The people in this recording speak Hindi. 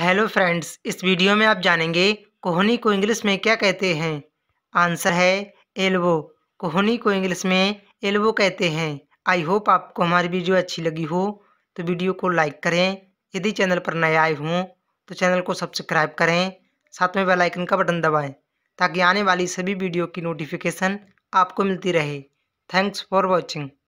हेलो फ्रेंड्स इस वीडियो में आप जानेंगे कोहनी को इंग्लिश में क्या कहते हैं आंसर है एल्बो कोहनी को इंग्लिश में एल्बो कहते हैं आई होप आपको हमारी वीडियो अच्छी लगी हो तो वीडियो को लाइक करें यदि चैनल पर नए आए हों तो चैनल को सब्सक्राइब करें साथ में बेल आइकन का बटन दबाएं ताकि आने वाली सभी वीडियो की नोटिफिकेशन आपको मिलती रहे थैंक्स फॉर वॉचिंग